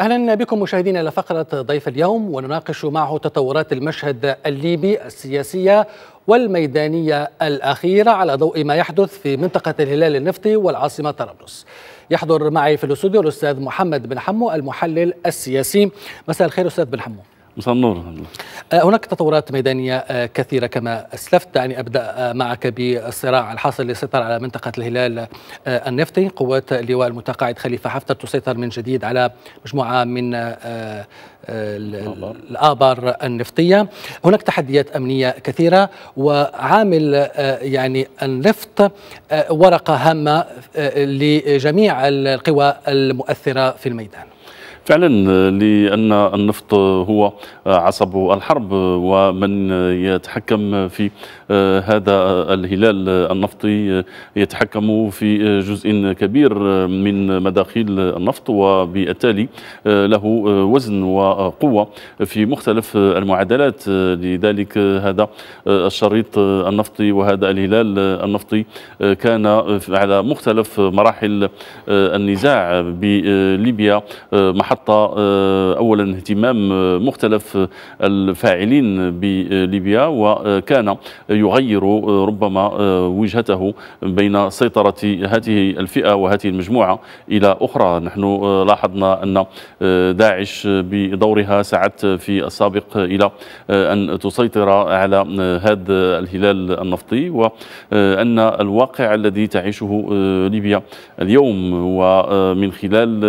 أهلا بكم مشاهدينا إلى فقرة ضيف اليوم ونناقش معه تطورات المشهد الليبي السياسية والميدانية الأخيرة على ضوء ما يحدث في منطقة الهلال النفطي والعاصمة طرابلس يحضر معي في الاستوديو الأستاذ محمد بن حمو المحلل السياسي مساء الخير أستاذ بن حمو مساء النور آه، هناك تطورات ميدانية آه، كثيرة كما أسلفت دعني أبدأ آه، معك بالصراع الحاصل للسيطرة على منطقة الهلال النفطي قوات اللواء المتقاعد خليفة حفتر تسيطر من جديد على مجموعة من الآبار النفطية هناك تحديات أمنية كثيرة وعامل يعني النفط ورقة هامة لجميع القوى المؤثرة في الميدان فعلا لأن النفط هو عصب الحرب ومن يتحكم في آه، هذا الهلال النفطي يتحكم في جزء كبير من مداخيل النفط وبالتالي آه، له وزن وقوة في مختلف المعادلات لذلك هذا آه، الشريط النفطي وهذا الهلال النفطي كان على مختلف مراحل النزاع بليبيا محط حتى آه، أولا اهتمام آه، مختلف آه، الفاعلين بليبيا وكان يغير ربما وجهته بين سيطرة هذه الفئة وهذه المجموعة إلى أخرى نحن لاحظنا أن داعش بدورها سعت في السابق إلى أن تسيطر على هذا الهلال النفطي وأن الواقع الذي تعيشه ليبيا اليوم ومن خلال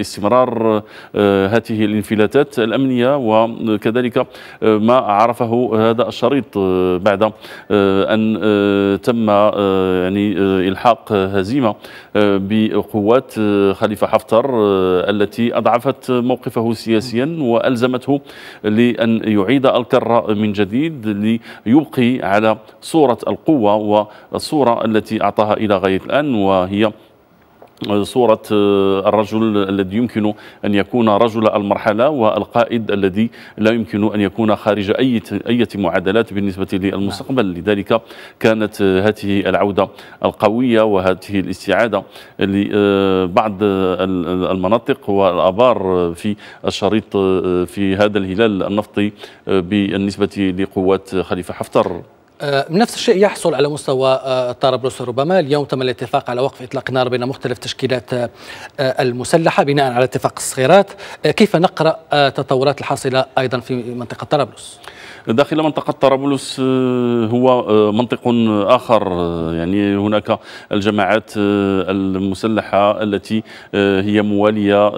استمرار آه، هذه الانفلاتات الأمنية وكذلك آه، ما عرفه هذا الشريط آه، بعد أن تم يعني إلحاق هزيمة بقوات خليفة حفتر التي أضعفت موقفه سياسيا وألزمته لأن يعيد الكرة من جديد ليبقي على صورة القوة والصورة التي أعطاها إلى غاية الآن وهي صورة آه، الرجل الذي يمكن أن يكون رجل المرحلة والقائد الذي لا يمكن أن يكون خارج أي أي معادلات بالنسبة للمستقبل نعم. لذلك كانت آه، هذه العودة القوية وهذه الاستعادة لبعض آه، المناطق والأبار في الشريط في هذا الهلال النفطي بالنسبة لقوات خليفة حفتر آه، نفس الشيء يحصل على مستوى آه، طرابلس ربما اليوم تم الاتفاق على وقف اطلاق نار بين مختلف تشكيلات آه، المسلحه بناء على اتفاق الصغيرات كيف نقرا التطورات الحاصله ايضا في منطقه طرابلس داخل منطقة طرابلس هو منطق آخر يعني هناك الجماعات المسلحة التي هي موالية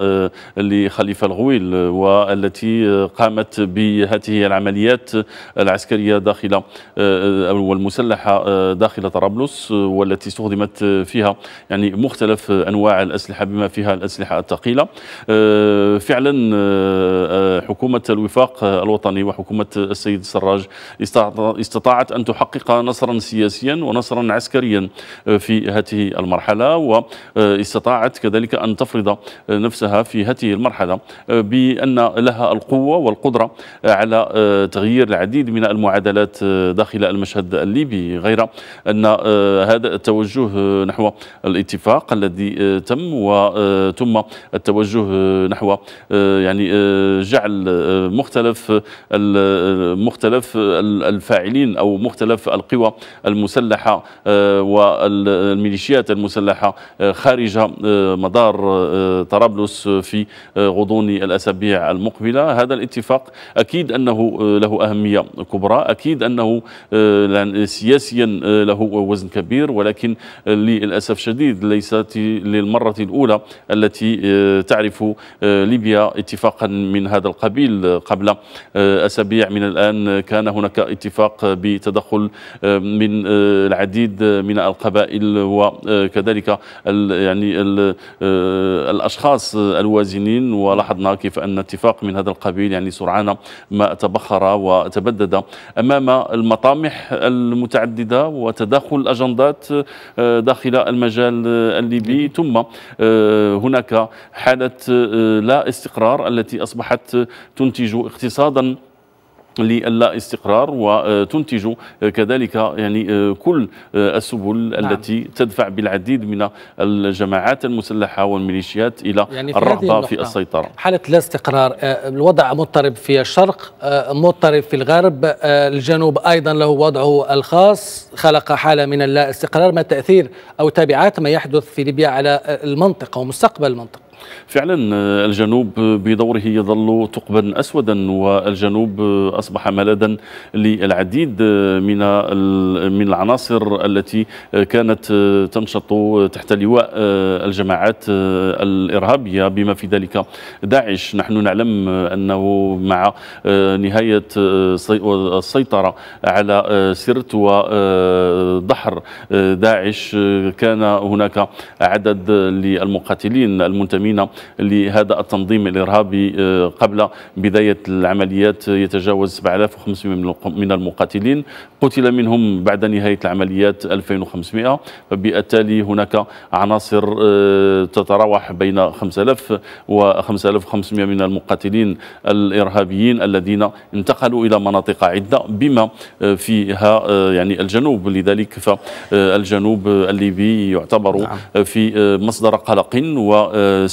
لخليفة الغويل والتي قامت بهذه العمليات العسكرية داخل والمسلحة آه، داخل طرابلس آه، والتي استخدمت آه، فيها يعني مختلف أنواع الأسلحة بما فيها الأسلحة الثقيلة فعلا حكومة الوفاق الوطني وحكومة السيد السراج استطاعت أن تحقق نصرا سياسيا ونصرا عسكريا في هذه المرحلة واستطاعت كذلك أن تفرض نفسها في هذه المرحلة بأن لها القوة والقدرة على تغيير العديد من المعادلات داخل المشروع المشهد الليبي غير أن آه، هذا التوجه آه، نحو الاتفاق الذي آه، تم وثم التوجه نحو يعني جعل مختلف مختلف الفاعلين أو مختلف القوى المسلحة والميليشيات المسلحة خارج مدار طرابلس في غضون الأسابيع المقبلة هذا الاتفاق أكيد أنه له أهمية كبرى أكيد أنه سياسيا آه، له وزن كبير ولكن آه، للأسف شديد ليست للمرة الأولى التي آه، تعرف ليبيا اتفاقا من هذا القبيل قبل أسابيع من الآن كان هناك اتفاق بتدخل من العديد من القبائل وكذلك يعني الأشخاص الوازنين ولاحظنا كيف أن اتفاق من هذا القبيل يعني سرعان ما تبخر وتبدد أمام المطامح الملامح المتعددة وتداخل الأجندات آه، داخل المجال آه، الليبي ثم آه، هناك حالة لا استقرار التي أصبحت تنتج اقتصادا للا استقرار وتنتج آه، كذلك يعني آه، كل آه، السبل نعم. التي تدفع بالعديد من الجماعات المسلحه والميليشيات الى يعني في الرغبه في السيطره حاله لا استقرار الوضع مضطرب في الشرق مضطرب في الغرب الجنوب ايضا له وضعه الخاص خلق حاله من اللا استقرار ما تاثير او تبعات ما يحدث في ليبيا على المنطقه ومستقبل المنطقه فعلا آه، الجنوب بدوره يظل ثقبا اسودا والجنوب آه، اصبح ملاذا للعديد آه، من من العناصر التي كانت تنشط تحت لواء الجماعات الارهابيه بما في ذلك داعش نحن نعلم انه مع نهايه السيطره على سرت وضحر داعش كان هناك عدد للمقاتلين المنتمين المسلمين لهذا التنظيم الإرهابي آه، قبل بداية العمليات يتجاوز 7500 من المقاتلين قتل منهم بعد نهاية العمليات 2500 فبالتالي هناك عناصر آه، تتراوح بين 5000 و 5500 من المقاتلين الإرهابيين الذين انتقلوا إلى مناطق عدة بما آه، فيها يعني الجنوب لذلك فالجنوب الليبي يعتبر نعم. في مصدر قلق و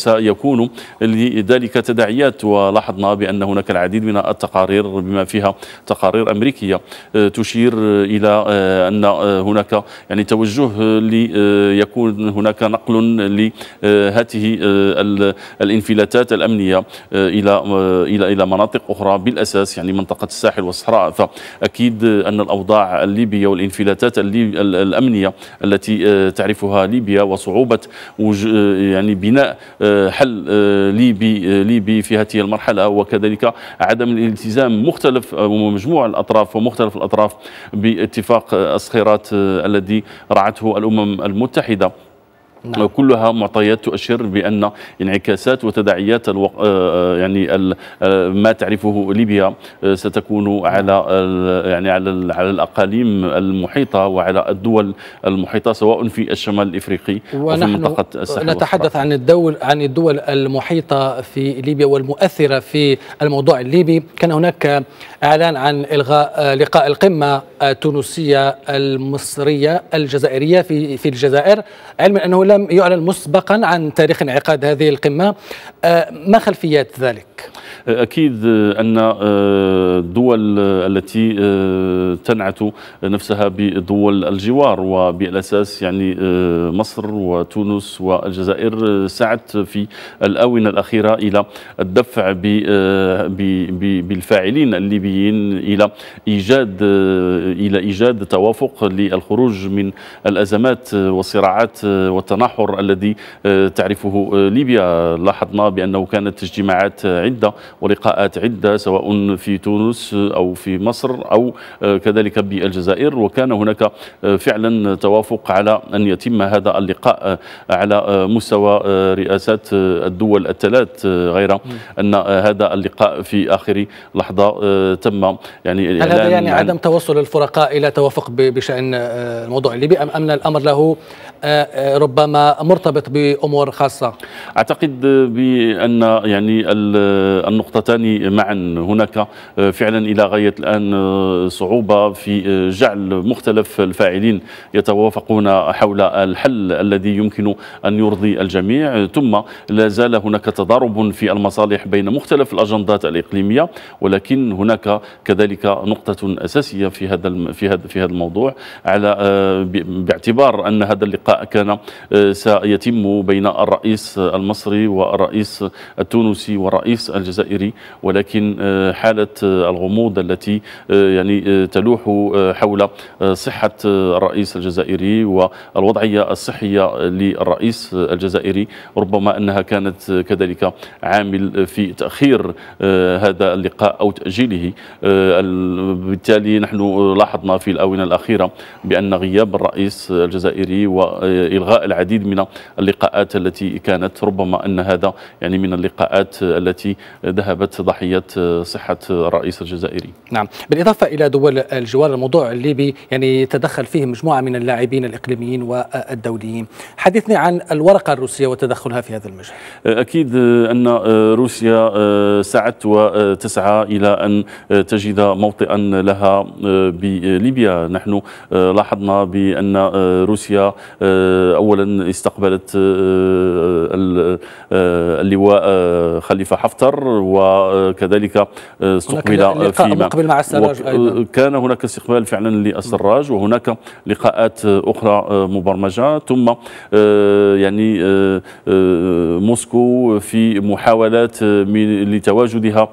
سيكون لذلك تداعيات ولاحظنا بأن هناك العديد من التقارير بما فيها تقارير أمريكية آه، تشير آه، إلى آه، أن هناك يعني توجه ليكون هناك نقل لهذه الانفلاتات الأمنية إلى إلى إلى مناطق أخرى بالأساس يعني منطقة الساحل والصحراء فأكيد أن الأوضاع الليبية والانفلاتات الأمنية التي تعرفها ليبيا وصعوبة يعني بناء حل آه، ليبي آه، ليبي في هذه المرحله وكذلك عدم الالتزام مختلف آه، مجموع الاطراف ومختلف الاطراف باتفاق الصخيرات الذي رعته الامم المتحده نعم. كلها معطيات تؤشر بان انعكاسات وتداعيات الوق... آه، آه، يعني آه، ما تعرفه ليبيا ستكون على يعني على على الاقاليم المحيطه وعلى الدول المحيطه سواء في الشمال الافريقي وفي منطقه الساحل نتحدث عن الدول عن الدول المحيطه في ليبيا والمؤثره في الموضوع الليبي كان هناك اعلان عن الغاء لقاء القمه التونسيه المصريه الجزائريه في في الجزائر علما انه لا لم يعلن مسبقا عن تاريخ انعقاد هذه القمة آه، ما خلفيات ذلك؟ أكيد آه، أن الدول آه، آه، التي تنعت نفسها بدول الجوار وبالأساس يعني مصر وتونس والجزائر سعت في الآونة الأخيرة إلى الدفع بالفاعلين الليبيين إلى إيجاد إلى إيجاد توافق للخروج من الأزمات والصراعات والتناحر الذي تعرفه ليبيا لاحظنا بأنه كانت اجتماعات عدة ولقاءات عدة سواء في تونس أو في مصر أو آه، كذلك بالجزائر وكان هناك آه، فعلا توافق على أن يتم هذا اللقاء آه، على مستوى رئاسات الدول الثلاث غير أن هذا اللقاء في آخر لحظة تم يعني هل هذا يعني, يعني عدم توصل الفرقاء إلى توافق بشأن الموضوع الليبي أم أن الأمر له ربما مرتبط بأمور خاصة أعتقد بأن يعني النقطة نقطتان معا هناك آه، فعلا إلى غاية الآن آه، صعوبة في آه، جعل مختلف الفاعلين يتوافقون حول الحل الذي يمكن أن يرضي الجميع ثم لا زال هناك تضارب في المصالح بين مختلف الأجندات الإقليمية ولكن هناك كذلك نقطة أساسية في هذا في هذا في هذا الموضوع على باعتبار أن هذا اللقاء كان سيتم بين الرئيس المصري والرئيس التونسي والرئيس الجزائري الجزائري ولكن آه، حالة آه، الغموض التي آه، يعني تلوح حول صحة الرئيس الجزائري والوضعية الصحية للرئيس الجزائري ربما أنها كانت كذلك عامل في تأخير هذا اللقاء أو تأجيله بالتالي نحن لاحظنا في الآونة الأخيرة بأن غياب الرئيس الجزائري وإلغاء العديد من اللقاءات التي كانت ربما أن هذا يعني من اللقاءات التي ذهب ذهبت ضحية آه، صحة الرئيس آه، الجزائري نعم بالإضافة إلى دول الجوار الموضوع الليبي يعني تدخل فيه مجموعة من اللاعبين الإقليميين والدوليين حدثني عن الورقة الروسية وتدخلها في هذا المجال آه، أكيد أن روسيا سعت وتسعى إلى أن تجد موطئا لها بليبيا نحن لاحظنا بأن روسيا أولا استقبلت اللواء خليفة حفتر وكذلك آه، استقبل فيما قبل مع السراج أيضا. آه، كان هناك استقبال فعلا للسراج وهناك لقاءات آه، أخرى مبرمجة ثم يعني موسكو في محاولات لتواجدها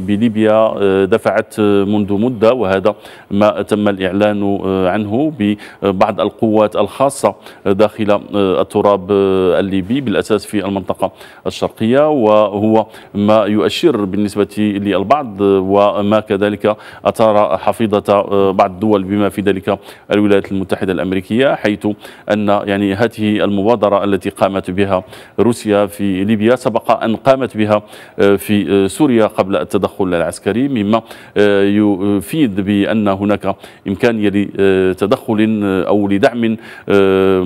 بليبيا دفعت منذ مدة وهذا ما تم الإعلان عنه ببعض القوات الخاصة داخل التراب الليبي بالأساس في المنطقة الشرقية وهو ما يؤشر بالنسبة للبعض وما كذلك أثار حفيظة آه، بعض الدول بما في ذلك الولايات المتحدة الأمريكية حيث أن يعني هذه المبادرة التي قامت بها روسيا في ليبيا سبق أن قامت بها آه، في آه، سوريا قبل التدخل العسكري مما يفيد بأن هناك إمكانية لتدخل أو لدعم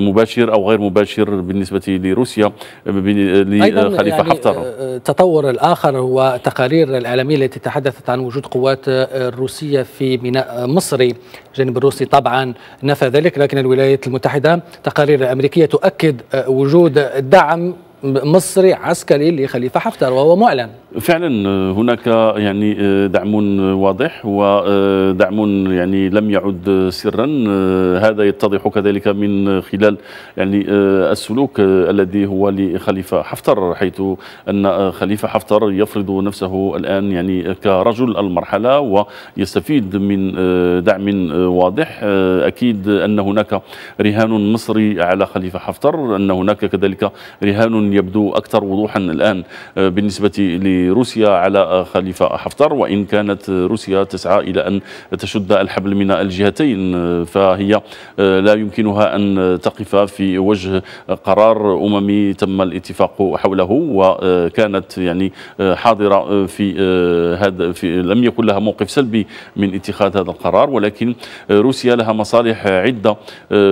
مباشر أو غير مباشر بالنسبة لروسيا لخليفة يعني حفتر التطور آه، آه، الآخر هو تقارير الإعلامية التي تحدثت عن وجود قوات الروسية آه، في ميناء مصري الجانب الروسي طبعا نفى ذلك لكن الولايات المتحدة تقارير الأمريكية تؤكد وجود دعم مصري عسكري لخليفة حفتر وهو معلن فعلا آه، هناك آه، يعني آه، دعم واضح ودعم يعني لم يعد سرا هذا يتضح كذلك من خلال يعني السلوك الذي هو لخليفه حفتر حيث ان خليفه حفتر يفرض نفسه الان يعني كرجل المرحله ويستفيد من دعم واضح اكيد ان هناك رهان مصري على خليفه حفتر ان هناك كذلك رهان يبدو اكثر وضوحا الان بالنسبه روسيا على خليفة حفتر وإن كانت روسيا تسعى إلى أن تشد الحبل من الجهتين فهي آه، لا يمكنها أن تقف في وجه قرار أممي تم الاتفاق حوله وكانت يعني آه، حاضرة في آه، هذا في لم يكن لها موقف سلبي من اتخاذ هذا القرار ولكن روسيا لها مصالح عدة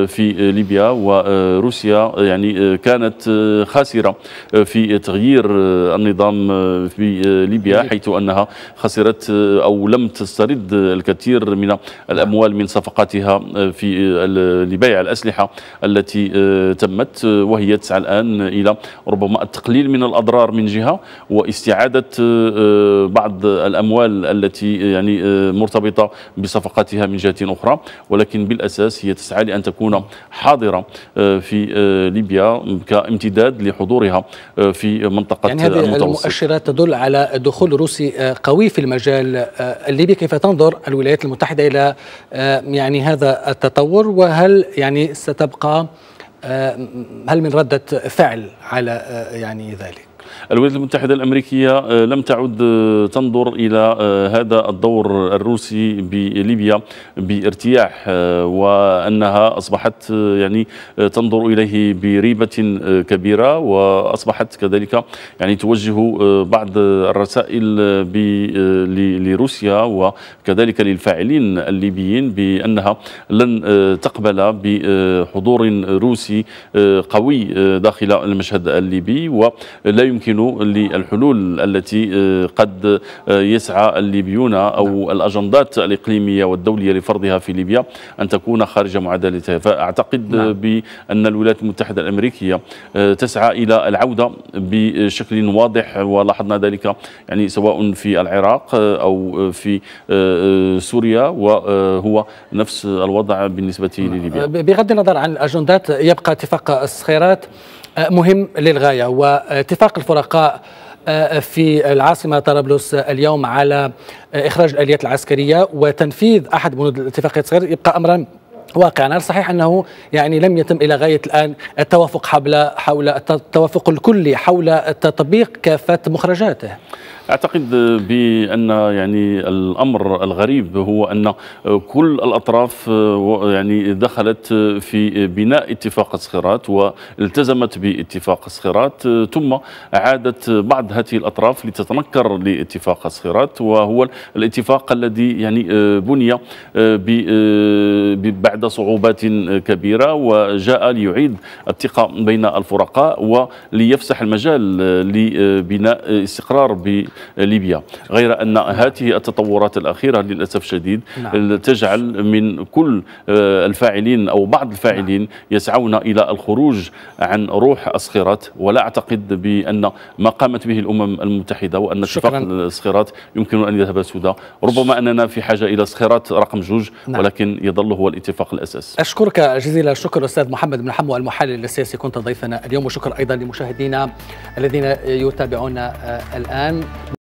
في ليبيا وروسيا يعني كانت خاسرة في تغيير النظام بليبيا آه، إيه. حيث أنها خسرت آه، أو لم تسترد الكثير من الأموال من صفقاتها آه، في لبيع الأسلحة التي تمت وهي تسعى الآن إلى ربما التقليل من الأضرار من جهة واستعادة بعض الأموال التي يعني مرتبطة بصفقاتها من جهة أخرى ولكن بالأساس هي تسعى لأن تكون حاضرة في ليبيا كامتداد لحضورها في منطقة يعني هذه المتوسط المؤشرات تدل تدل على دخول روسي آه، قوي في المجال آه، الليبي كيف تنظر الولايات المتحدة إلى آه، يعني هذا التطور وهل يعني ستبقى هل من ردة فعل على يعني ذلك الولايات المتحدة الأمريكية آه، لم تعد آه، تنظر إلى آه، هذا الدور الروسي بليبيا بارتياح وأنها أصبحت يعني تنظر إليه بريبة كبيرة وأصبحت كذلك يعني توجه بعض الرسائل لروسيا وكذلك للفاعلين الليبيين بأنها لن تقبل بحضور روسي قوي داخل المشهد الليبي ولا يمكن يمكن للحلول التي آه، قد آه، يسعى الليبيون أو نعم. الأجندات الإقليمية والدولية لفرضها في ليبيا أن تكون خارج معادلتها فأعتقد آه، نعم. بأن الولايات المتحدة الأمريكية تسعى إلى العودة بشكل واضح ولاحظنا ذلك يعني سواء في العراق أو في سوريا وهو نفس الوضع بالنسبة نعم. لليبيا بغض النظر عن الأجندات يبقى اتفاق الصخيرات مهم للغاية واتفاق الفرقاء آه، آه، في العاصمة طرابلس اليوم على آه، إخراج الآليات العسكرية وتنفيذ أحد بنود الاتفاقية الصغيرة يبقى أمرا واقعا صحيح انه يعني لم يتم الى غايه الان التوافق حول حول التوافق الكلي حول تطبيق كافه مخرجاته اعتقد بان يعني الامر الغريب هو ان كل الاطراف آه، يعني دخلت في بناء اتفاق صخيرات والتزمت باتفاق صخيرات آه، ثم عادت بعض هذه الاطراف لتتنكر لاتفاق صخيرات وهو الاتفاق الذي يعني آه، بني بعد صعوبات كبيره وجاء ليعيد الثقه بين الفرقاء وليفسح المجال لبناء استقرار ب ليبيا غير أن هذه التطورات الأخيرة للأسف الشديد نعم. تجعل من كل آه، الفاعلين أو بعض الفاعلين نعم. يسعون إلى الخروج عن روح الصخيرات ولا أعتقد بأن ما قامت به الأمم المتحدة وأن اتفاق الصخيرات يمكن أن يذهب سدى ربما أننا في حاجة إلى صخيرات رقم جوج نعم. ولكن يظل هو الاتفاق الأساس أشكرك جزيل الشكر أستاذ محمد بن حمو المحلل السياسي كنت ضيفنا اليوم وشكر أيضا لمشاهدينا الذين يتابعونا آه، الآن